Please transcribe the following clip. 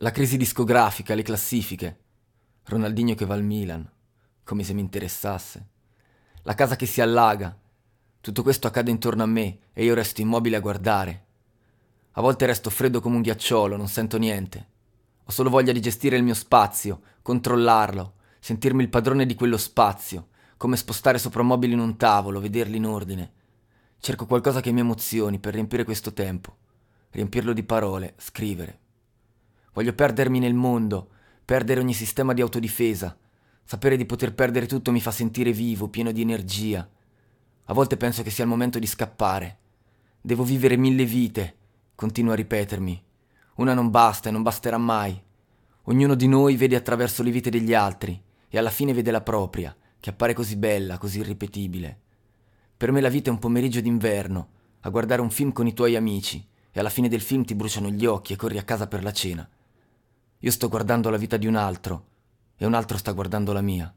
La crisi discografica, le classifiche. Ronaldinho che va al Milan, come se mi interessasse. La casa che si allaga. Tutto questo accade intorno a me e io resto immobile a guardare. A volte resto freddo come un ghiacciolo, non sento niente. Ho solo voglia di gestire il mio spazio, controllarlo, sentirmi il padrone di quello spazio, come spostare soprammobili in un tavolo, vederli in ordine. Cerco qualcosa che mi emozioni per riempire questo tempo, riempirlo di parole, scrivere. Voglio perdermi nel mondo, perdere ogni sistema di autodifesa. Sapere di poter perdere tutto mi fa sentire vivo, pieno di energia. A volte penso che sia il momento di scappare. Devo vivere mille vite, continuo a ripetermi. Una non basta e non basterà mai. Ognuno di noi vede attraverso le vite degli altri e alla fine vede la propria, che appare così bella, così irripetibile. Per me la vita è un pomeriggio d'inverno, a guardare un film con i tuoi amici, e alla fine del film ti bruciano gli occhi e corri a casa per la cena. Io sto guardando la vita di un altro e un altro sta guardando la mia.